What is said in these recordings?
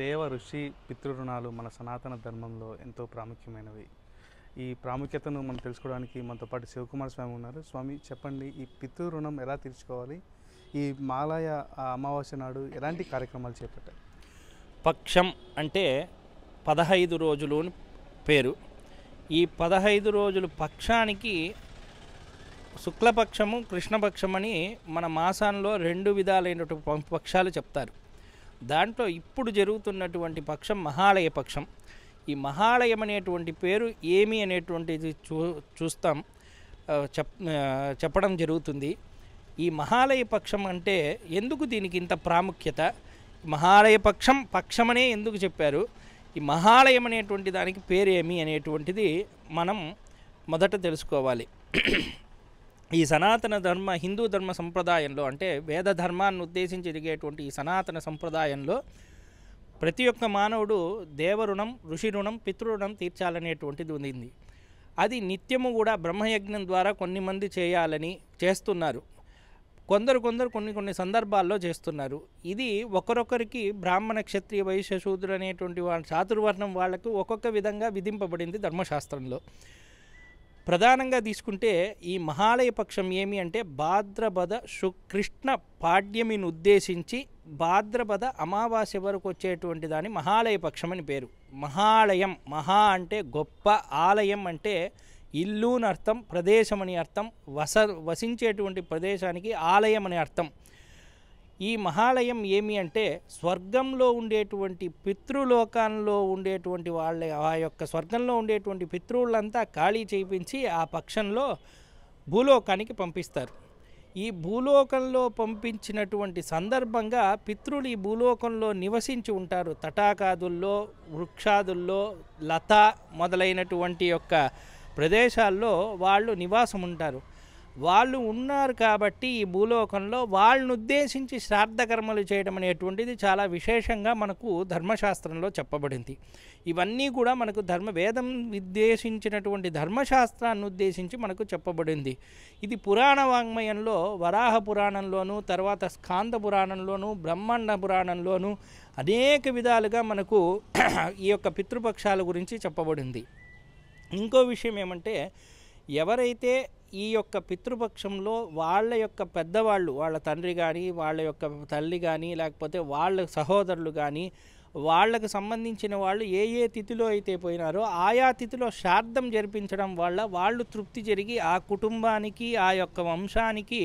దేవ ఋషి పితృరుణాలు మన సనాతన ధర్మంలో ఎంతో ప్రాముఖ్యమైనవి ఈ ప్రాముఖ్యతను మనం తెలుసుకోవడానికి మనతో పాటు శివకుమార స్వామి ఉన్నారు స్వామి చెప్పండి ఈ పితృరుణం ఎలా తీర్చుకోవాలి ఈ మాలయ అమావాస్య నాడు ఎలాంటి కార్యక్రమాలు చేపట్టాయి పక్షం అంటే పదహైదు రోజులు పేరు ఈ పదహైదు రోజులు పక్షానికి శుక్లపక్షము కృష్ణపక్షం అని మన మాసంలో రెండు విధాలైనటువంటి పక్షాలు చెప్తారు దాంట్లో ఇప్పుడు జరుగుతున్నటువంటి పక్షం మహాలయ పక్షం ఈ మహాలయం అనేటువంటి పేరు ఏమి అనేటువంటిది చూ చూస్తాం చెప్ చెప్పడం జరుగుతుంది ఈ మహాలయ పక్షం అంటే ఎందుకు దీనికి ఇంత ప్రాముఖ్యత మహాలయ పక్షం పక్షమనే ఎందుకు చెప్పారు ఈ మహాలయం అనేటువంటి దానికి పేరేమి అనేటువంటిది మనం మొదట తెలుసుకోవాలి ఈ సనాతన ధర్మ హిందూ ధర్మ సంప్రదాయంలో అంటే వేద ధర్మాన్ని ఉద్దేశించి ఎదిగేటువంటి ఈ సనాతన సంప్రదాయంలో ప్రతి ఒక్క మానవుడు దేవరుణం ఋషి రుణం పితృరుణం తీర్చాలనేటువంటిది ఉంది అది నిత్యము కూడా బ్రహ్మయజ్ఞం ద్వారా కొన్ని మంది చేయాలని చేస్తున్నారు కొందరు కొందరు కొన్ని కొన్ని సందర్భాల్లో చేస్తున్నారు ఇది ఒకరొకరికి బ్రాహ్మణ క్షత్రియ వైశ్య శూద్రుడు అనేటువంటి వాళ్ళ చాతుర్వర్ణం వాళ్ళకు ఒక్కొక్క విధంగా విధింపబడింది ధర్మశాస్త్రంలో ప్రధానంగా తీసుకుంటే ఈ మహాలయ పక్షం ఏమి అంటే భాద్రపద శుకృష్ణ పాడ్యమిని ఉద్దేశించి భాద్రపద అమావాస్య వరకు వచ్చేటువంటి దాని మహాలయ పక్షం అని పేరు మహాలయం మహా అంటే గొప్ప ఆలయం అంటే ఇల్లు అని అర్థం ప్రదేశం అని అర్థం వస వసించేటువంటి ప్రదేశానికి ఆలయం అని అర్థం ఈ మహాలయం ఏమి అంటే స్వర్గంలో ఉండేటువంటి పితృలోకాల్లో ఉండేటువంటి వాళ్ళ ఆ యొక్క స్వర్గంలో ఉండేటువంటి పితృళ్ళంతా ఖాళీ చేయించి ఆ పక్షంలో భూలోకానికి పంపిస్తారు ఈ భూలోకంలో పంపించినటువంటి సందర్భంగా పితృలు ఈ భూలోకంలో నివసించి ఉంటారు తటాకాదుల్లో వృక్షాదుల్లో లత మొదలైనటువంటి యొక్క ప్రదేశాల్లో వాళ్ళు నివాసం ఉంటారు వాళ్ళు ఉన్నారు కాబట్టి ఈ భూలోకంలో వాళ్ళను ఉద్దేశించి శ్రాద్ధకర్మలు చేయడం అనేటువంటిది చాలా విశేషంగా మనకు ధర్మశాస్త్రంలో చెప్పబడింది ఇవన్నీ కూడా మనకు ధర్మ వేదం ఉద్దేశించినటువంటి ధర్మశాస్త్రాన్ని ఉద్దేశించి మనకు చెప్పబడింది ఇది పురాణ వాంగ్మయంలో వరాహ పురాణంలోను తర్వాత స్కాంద పురాణంలోను బ్రహ్మాండ పురాణంలోను అనేక విధాలుగా మనకు ఈ యొక్క పితృపక్షాల గురించి చెప్పబడింది ఇంకో విషయం ఏమంటే ఎవరైతే ఈ యొక్క పితృపక్షంలో వాళ్ళ యొక్క పెద్దవాళ్ళు వాళ్ళ తండ్రి కానీ వాళ్ళ యొక్క తల్లి కానీ లేకపోతే వాళ్ళ సహోదరులు కానీ వాళ్ళకు సంబంధించిన వాళ్ళు ఏ ఏ తిథిలో అయితే పోయినారో ఆయా తిథిలో శార్థం జరిపించడం వల్ల వాళ్ళు తృప్తి జరిగి ఆ కుటుంబానికి ఆ యొక్క వంశానికి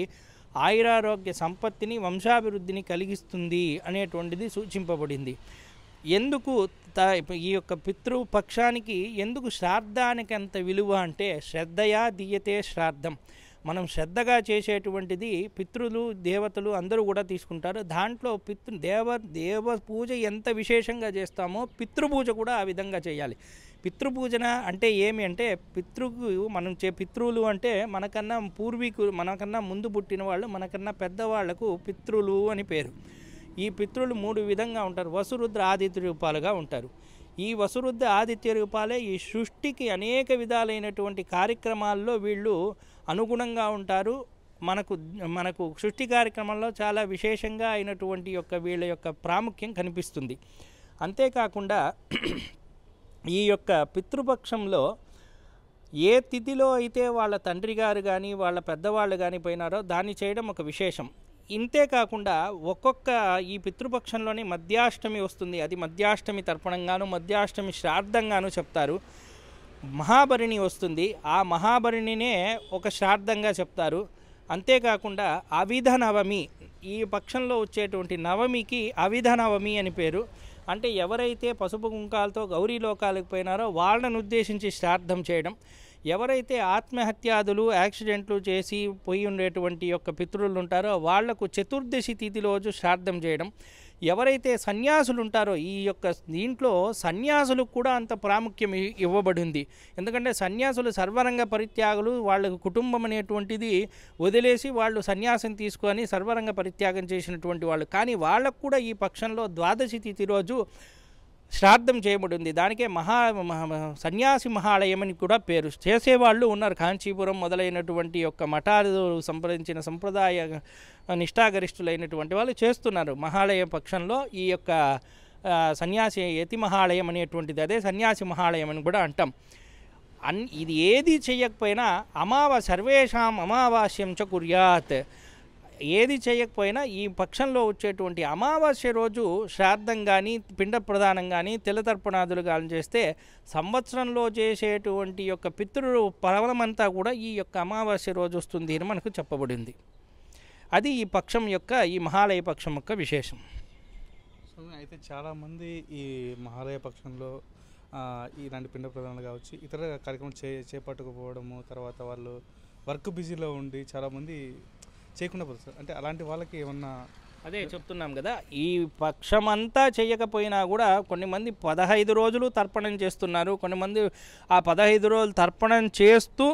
ఆయురారోగ్య సంపత్తిని వంశాభివృద్ధిని కలిగిస్తుంది అనేటువంటిది సూచింపబడింది ఎందుకు ఈ యొక్క పితృపక్షానికి ఎందుకు శ్రాద్ధానికి ఎంత విలువ అంటే శ్రద్ధయా దీయతే శ్రాద్ధం మనం శ్రద్ధగా చేసేటువంటిది పితృలు దేవతలు అందరూ కూడా తీసుకుంటారు దాంట్లో పితృ దేవ దేవ పూజ ఎంత విశేషంగా చేస్తామో పితృపూజ కూడా ఆ విధంగా చేయాలి పితృపూజన అంటే ఏమి అంటే పితృకు మనం చే పితృలు అంటే మనకన్నా పూర్వీకులు మనకన్నా ముందు పుట్టిన వాళ్ళు మనకన్నా పెద్దవాళ్లకు పితృలు అని పేరు ఈ పితృలు మూడు విధంగా ఉంటారు వసురుద్ర ఆదిత్య రూపాలుగా ఉంటారు ఈ వసురుద్ర ఆదిత్య రూపాలే ఈ సృష్టికి అనేక విధాలైనటువంటి కార్యక్రమాల్లో వీళ్ళు అనుగుణంగా ఉంటారు మనకు మనకు సృష్టి కార్యక్రమంలో చాలా విశేషంగా అయినటువంటి యొక్క వీళ్ళ యొక్క ప్రాముఖ్యం కనిపిస్తుంది అంతేకాకుండా ఈ యొక్క పితృపక్షంలో ఏ తిథిలో అయితే వాళ్ళ తండ్రి గారు కానీ వాళ్ళ పెద్దవాళ్ళు కానీ పోయినారో దాన్ని చేయడం ఒక విశేషం ఇంతే కాకుండా ఒక్కొక్క ఈ పితృపక్షంలోనే మధ్యాష్టమి వస్తుంది అది మధ్యాష్టమి తర్పణంగాను మధ్యాష్టమి శ్రాద్ధంగాను చెప్తారు మహాభరిణి వస్తుంది ఆ మహాభరిణినే ఒక శ్రాద్ధంగా చెప్తారు అంతేకాకుండా అవిధ నవమి ఈ పక్షంలో వచ్చేటువంటి నవమికి అవిధ నవమి అని పేరు అంటే ఎవరైతే పసుపు కుంకాలతో గౌరీ లోకాలకు పోయినారో వాళ్ళను ఉద్దేశించి శ్రాద్ధం చేయడం ఎవరైతే ఆత్మహత్యాదులు యాక్సిడెంట్లు చేసి పోయి ఉండేటువంటి యొక్క పితృలు ఉంటారో వాళ్లకు చతుర్దశి తిథి రోజు శ్రాద్ధం చేయడం ఎవరైతే సన్యాసులు ఉంటారో ఈ యొక్క దీంట్లో సన్యాసులకు కూడా అంత ప్రాముఖ్యం ఇవ్వబడింది ఎందుకంటే సన్యాసులు సర్వరంగ పరిత్యాగులు వాళ్ళకు కుటుంబం అనేటువంటిది వదిలేసి వాళ్ళు సన్యాసం తీసుకొని సర్వరంగ పరిత్యాగం చేసినటువంటి వాళ్ళు కానీ వాళ్ళకు కూడా ఈ పక్షంలో ద్వాదశి తిథి రోజు శ్రాద్ధం చేయబడింది దానికే మహా సన్యాసి మహాలయం అని కూడా పేరు చేసేవాళ్ళు ఉన్నారు కాంచీపురం మొదలైనటువంటి యొక్క మఠాలు సంప్రదించిన సంప్రదాయ నిష్ఠాగరిష్ఠులైనటువంటి వాళ్ళు చేస్తున్నారు మహాలయ పక్షంలో ఈ యొక్క సన్యాసి యతి మహాలయం అనేటువంటిది అదే సన్యాసి మహాలయం అని కూడా అంటాం అన్ ఇది ఏది చేయకపోయినా అమావ సర్వేషాం అమావాస్యం చ కుర్యాత్ ఏది చేయకపోయినా ఈ పక్షంలో వచ్చేటువంటి అమావాస్య రోజు శ్రాద్ధం కానీ పిండ ప్రధానం కానీ తిలతర్పణాదులు కానీ చేస్తే సంవత్సరంలో చేసేటువంటి యొక్క పితృ పర్వమంతా కూడా ఈ యొక్క అమావాస్య రోజు వస్తుంది అని మనకు చెప్పబడింది అది ఈ పక్షం యొక్క ఈ మహాలయ పక్షం యొక్క విశేషం అయితే చాలామంది ఈ మహాలయ పక్షంలో ఇలాంటి పిండ ప్రధానాలు కావచ్చు ఇతర కార్యక్రమం చే చేపట్టుకుపోవడము తర్వాత వాళ్ళు వర్క్ బిజీలో ఉండి చాలామంది చేయకుండా పోతుంది అంటే అలాంటి వాళ్ళకి ఏమన్నా అదే చెప్తున్నాం కదా ఈ పక్షమంతా చేయకపోయినా కూడా కొన్ని మంది పదహైదు రోజులు తర్పణం చేస్తున్నారు కొన్ని మంది ఆ పదహైదు రోజులు తర్పణం చేస్తూ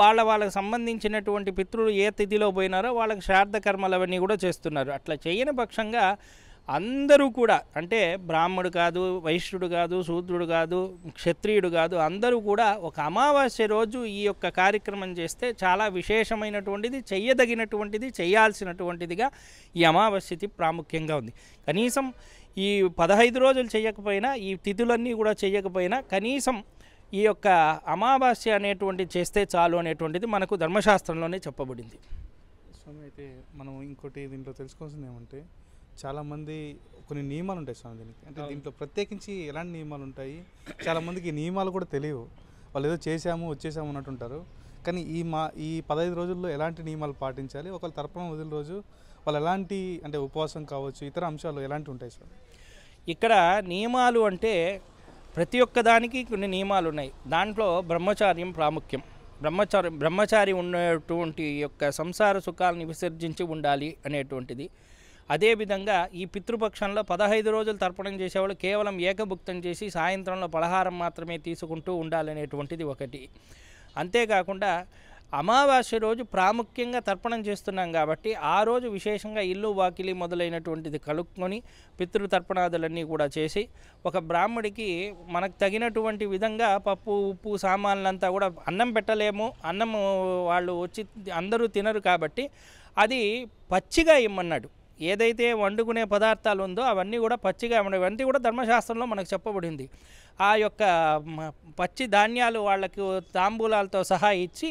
వాళ్ళ వాళ్ళకి సంబంధించినటువంటి పితృలు ఏ తిథిలో పోయినారో వాళ్ళకి శ్రాద్ధ కర్మలు అవన్నీ కూడా చేస్తున్నారు అట్లా చేయని పక్షంగా అందరూ కూడా అంటే బ్రాహ్మడు కాదు వైశ్యుడు కాదు శూద్రుడు కాదు క్షత్రియుడు కాదు అందరూ కూడా ఒక అమావాస్య రోజు ఈ యొక్క కార్యక్రమం చేస్తే చాలా విశేషమైనటువంటిది చెయ్యదగినటువంటిది చేయాల్సినటువంటిదిగా ఈ అమావాస్య ప్రాముఖ్యంగా ఉంది కనీసం ఈ పదహైదు రోజులు చేయకపోయినా ఈ తిథులన్నీ కూడా చేయకపోయినా కనీసం ఈ యొక్క అమావాస్య అనేటువంటిది చేస్తే చాలు అనేటువంటిది మనకు ధర్మశాస్త్రంలోనే చెప్పబడింది స్వామి అయితే మనం ఇంకోటి దీంట్లో తెలుసుకోవాల్సింది ఏమంటే చాలామంది కొన్ని నియమాలు ఉంటాయి స్వామి దీనికి అంటే దీంట్లో ప్రత్యేకించి ఎలాంటి నియమాలు ఉంటాయి చాలామందికి నియమాలు కూడా తెలియవు వాళ్ళు ఏదో చేసాము వచ్చేసాము అన్నట్టు ఉంటారు కానీ ఈ మా ఈ పదహైదు రోజుల్లో ఎలాంటి నియమాలు పాటించాలి ఒకళ్ళు తర్పణం వదిలిన రోజు వాళ్ళు ఎలాంటి అంటే ఉపవాసం కావచ్చు ఇతర అంశాలు ఎలాంటి ఉంటాయి సార్ ఇక్కడ నియమాలు అంటే ప్రతి ఒక్క దానికి కొన్ని నియమాలు ఉన్నాయి దాంట్లో బ్రహ్మచార్యం ప్రాముఖ్యం బ్రహ్మచారి బ్రహ్మచారి ఉన్నటువంటి యొక్క సంసార సుఖాలను విసర్జించి ఉండాలి అనేటువంటిది అదేవిధంగా ఈ పితృపక్షంలో పదహైదు రోజులు తర్పణం చేసేవాళ్ళు కేవలం ఏకభుక్తం చేసి సాయంత్రంలో పలహారం మాత్రమే తీసుకుంటూ ఉండాలనేటువంటిది ఒకటి అంతేకాకుండా అమావాస్య రోజు ప్రాముఖ్యంగా తర్పణం చేస్తున్నాం కాబట్టి ఆ రోజు విశేషంగా ఇల్లు వాకిలి మొదలైనటువంటిది కలుక్కొని పితృతర్పణాదులన్నీ కూడా చేసి ఒక బ్రాహ్మడికి మనకు తగినటువంటి విధంగా పప్పు ఉప్పు సామాన్లంతా కూడా అన్నం పెట్టలేము అన్నం వాళ్ళు వచ్చి అందరూ తినరు కాబట్టి అది పచ్చిగా ఇమ్మన్నాడు ఏదైతే వండుకునే పదార్థాలు ఉందో అవన్నీ కూడా పచ్చిగా ఇవన్నీ కూడా ధర్మశాస్త్రంలో మనకు చెప్పబడింది ఆ యొక్క పచ్చి ధాన్యాలు వాళ్ళకు తాంబూలాలతో సహా ఇచ్చి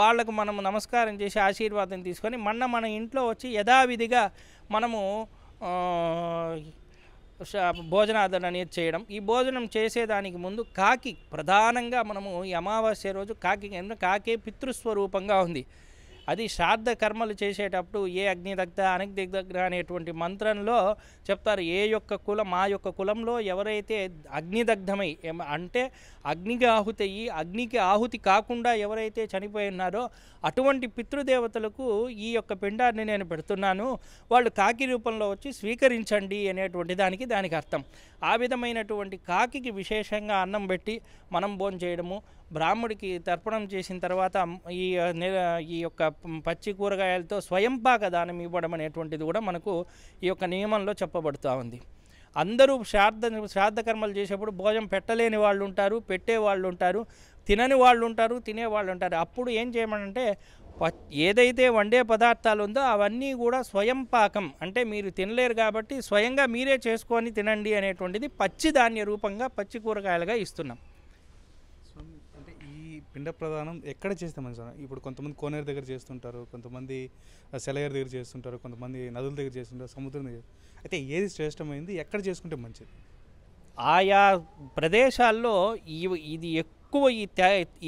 వాళ్లకు మనము నమస్కారం చేసి ఆశీర్వాదం తీసుకొని మన మన ఇంట్లో వచ్చి యథావిధిగా మనము భోజనాదరణ అనేది చేయడం ఈ భోజనం చేసేదానికి ముందు కాకి ప్రధానంగా మనము ఈ అమావాస్య రోజు కాకి కాకే పితృస్వరూపంగా ఉంది అది శ్రాద్ధ కర్మలు చేసేటప్పుడు ఏ అగ్నిదగ్ధ దగ్గర అనేటువంటి మంత్రంలో చెప్తారు ఏ యొక్క కులం మా యొక్క కులంలో ఎవరైతే అగ్నిదగ్ధమై అంటే అగ్నికి ఆహుతయ్యి అగ్నికి ఆహుతి కాకుండా ఎవరైతే చనిపోయి ఉన్నారో అటువంటి పితృదేవతలకు ఈ యొక్క పిండాన్ని నేను పెడుతున్నాను వాళ్ళు కాకి రూపంలో వచ్చి స్వీకరించండి అనేటువంటి దానికి దానికి అర్థం ఆ విధమైనటువంటి కాకి విశేషంగా అన్నం పెట్టి మనం భోజనం చేయడము బ్రాహ్మడికి తర్పణం చేసిన తర్వాత ఈ ఈ యొక్క పచ్చి కూరగాయలతో స్వయంపాక దానం ఇవ్వడం అనేటువంటిది కూడా మనకు ఈ యొక్క నియమంలో చెప్పబడుతూ ఉంది అందరూ శ్రాద్ధ శ్రాద్ధ కర్మలు చేసేప్పుడు భోజనం పెట్టలేని వాళ్ళు ఉంటారు పెట్టే వాళ్ళు ఉంటారు తినని వాళ్ళు ఉంటారు తినే వాళ్ళు ఉంటారు అప్పుడు ఏం చేయమనంటే ఏదైతే వండే పదార్థాలు ఉందో అవన్నీ కూడా స్వయం పాకం అంటే మీరు తినలేరు కాబట్టి స్వయంగా మీరే చేసుకొని తినండి అనేటువంటిది పచ్చి ధాన్య రూపంగా పచ్చి కూరగాయలుగా ఇస్తున్నాం పిండ ప్రదానం ఎక్కడ చేస్తే మంచి ఇప్పుడు కొంతమంది కోనేరు దగ్గర చేస్తుంటారు కొంతమంది సెలయర్ దగ్గర చేస్తుంటారు కొంతమంది నదుల దగ్గర చేస్తుంటారు సముద్రం దగ్గర అయితే ఏది శ్రేష్టమైంది ఎక్కడ చేసుకుంటే మంచిది ఆయా ప్రదేశాల్లో ఈ ఇది ఎక్కువ ఈ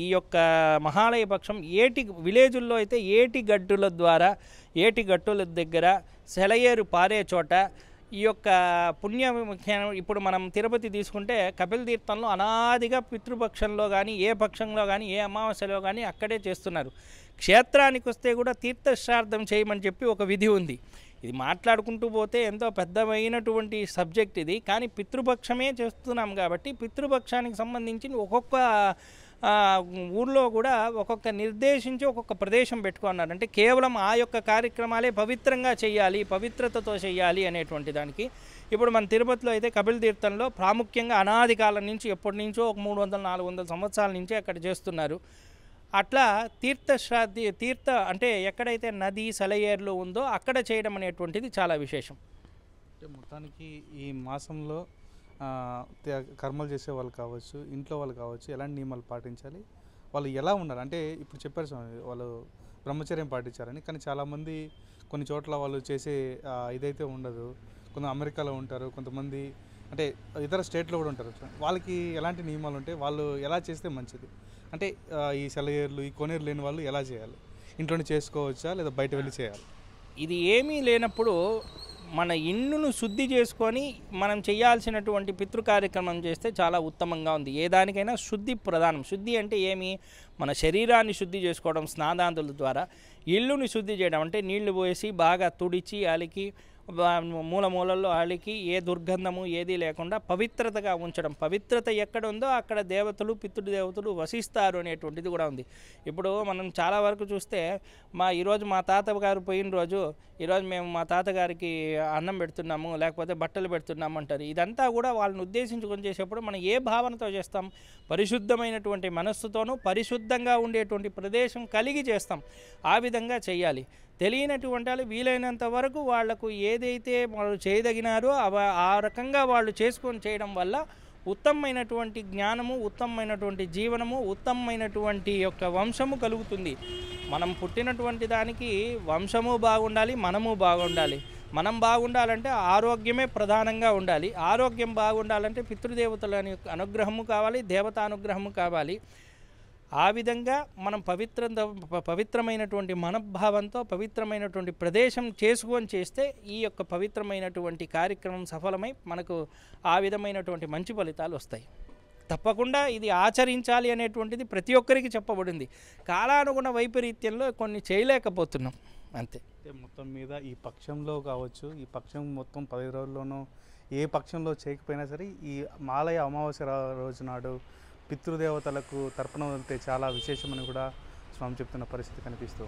ఈ యొక్క మహాలయ పక్షం ఏటి విలేజుల్లో అయితే ఏటి గట్టుల ద్వారా ఏటి గట్టుల దగ్గర సెలయేరు పారే చోట ఈ యొక్క పుణ్యముఖ్యం ఇప్పుడు మనం తిరుపతి తీసుకుంటే కపిల తీర్థంలో అనాదిగా పితృపక్షంలో కానీ ఏ పక్షంలో కానీ ఏ అమావాస్యలో కానీ అక్కడే చేస్తున్నారు క్షేత్రానికి వస్తే కూడా తీర్థశ్రార్థం చేయమని చెప్పి ఒక విధి ఉంది ఇది మాట్లాడుకుంటూ పోతే ఎంతో పెద్దమైనటువంటి సబ్జెక్ట్ ఇది కానీ పితృపక్షమే చేస్తున్నాం కాబట్టి పితృపక్షానికి సంబంధించి ఒక్కొక్క ఊళ్ళో కూడా ఒక్కొక్క నిర్దేశించి ఒక్కొక్క ప్రదేశం పెట్టుకున్నారు అంటే కేవలం ఆ యొక్క కార్యక్రమాలే పవిత్రంగా చేయాలి పవిత్రతతో చేయాలి అనేటువంటి దానికి ఇప్పుడు మన తిరుపతిలో అయితే కపిల తీర్థంలో ప్రాముఖ్యంగా అనాది కాలం నుంచి ఎప్పటి నుంచో ఒక మూడు వందల నాలుగు వందల సంవత్సరాల నుంచి అక్కడ చేస్తున్నారు అట్లా తీర్థశ్రాద్ధి తీర్థ అంటే ఎక్కడైతే నది సెలయేర్లు ఉందో అక్కడ చేయడం అనేటువంటిది చాలా విశేషం మొత్తానికి ఈ మాసంలో కర్మలు చేసే వాళ్ళు కావచ్చు ఇంట్లో వాళ్ళు కావచ్చు ఎలాంటి నియమాలు పాటించాలి వాళ్ళు ఎలా ఉండాలి అంటే ఇప్పుడు చెప్పారు స్వామి వాళ్ళు బ్రహ్మచర్యం పాటించారని కానీ చాలామంది కొన్ని చోట్ల వాళ్ళు చేసే ఇదైతే ఉండదు కొంత అమెరికాలో ఉంటారు కొంతమంది అంటే ఇతర స్టేట్లో కూడా ఉంటారు వాళ్ళకి ఎలాంటి నియమాలు ఉంటాయి వాళ్ళు ఎలా చేస్తే మంచిది అంటే ఈ సెలయేర్లు ఈ కొనేరు లేని వాళ్ళు ఎలా చేయాలి ఇంట్లోనే చేసుకోవచ్చా లేదా బయట వెళ్ళి చేయాలి ఇది ఏమీ లేనప్పుడు మన ఇన్నును శుద్ధి చేసుకొని మనం చేయాల్సినటువంటి పితృ కార్యక్రమం చేస్తే చాలా ఉత్తమంగా ఉంది ఏ దానికైనా శుద్ధి ప్రధానం శుద్ధి అంటే ఏమి మన శరీరాన్ని శుద్ధి చేసుకోవడం స్నాదాంతుల ద్వారా ఇల్లుని శుద్ధి చేయడం అంటే నీళ్లు పోసి బాగా తుడిచి అలికి మూల మూలల్లో అలికి ఏ దుర్గంధము ఏది లేకుండా పవిత్రతగా ఉంచడం పవిత్రత ఎక్కడ ఉందో అక్కడ దేవతలు పితృ దేవతలు వసిస్తారు అనేటువంటిది కూడా ఉంది ఇప్పుడు మనం చాలా వరకు చూస్తే మా ఈరోజు మా తాత గారు పోయిన రోజు ఈరోజు మేము మా తాతగారికి అన్నం పెడుతున్నాము లేకపోతే బట్టలు పెడుతున్నాము అంటారు ఇదంతా కూడా వాళ్ళని ఉద్దేశించుకొని చేసేప్పుడు మనం ఏ భావనతో చేస్తాం పరిశుద్ధమైనటువంటి మనస్సుతోనూ పరిశుద్ధంగా ఉండేటువంటి ప్రదేశం కలిగి చేస్తాం ఆ విధంగా చేయాలి తెలియనటువంటి వాళ్ళు వీలైనంత వరకు వాళ్లకు ఏదైతే వాళ్ళు చేయదగినారో అవ ఆ రకంగా వాళ్ళు చేసుకొని చేయడం వల్ల ఉత్తమమైనటువంటి జ్ఞానము ఉత్తమమైనటువంటి జీవనము ఉత్తమమైనటువంటి యొక్క వంశము కలుగుతుంది మనం పుట్టినటువంటి దానికి వంశము బాగుండాలి మనము బాగుండాలి మనం బాగుండాలంటే ఆరోగ్యమే ప్రధానంగా ఉండాలి ఆరోగ్యం బాగుండాలంటే పితృదేవతల అనుగ్రహము కావాలి దేవతానుగ్రహము కావాలి ఆ విధంగా మనం పవిత్ర పవిత్రమైనటువంటి మనోభావంతో పవిత్రమైనటువంటి ప్రదేశం చేసుకొని చేస్తే ఈ యొక్క పవిత్రమైనటువంటి కార్యక్రమం సఫలమై మనకు ఆ విధమైనటువంటి మంచి ఫలితాలు వస్తాయి తప్పకుండా ఇది ఆచరించాలి అనేటువంటిది ప్రతి ఒక్కరికి చెప్పబడింది కాలానుగుణ వైపరీత్యంలో కొన్ని చేయలేకపోతున్నాం అంతే మొత్తం మీద ఈ పక్షంలో కావచ్చు ఈ పక్షం మొత్తం పది రోజుల్లోనూ ఏ పక్షంలో చేయకపోయినా సరే ఈ మాలయ అమావాస్య రోజు నాడు పితృదేవతలకు తర్పణం వెళ్తే చాలా విశేషమని కూడా స్వామి చెప్తున్న పరిస్థితి కనిపిస్తూ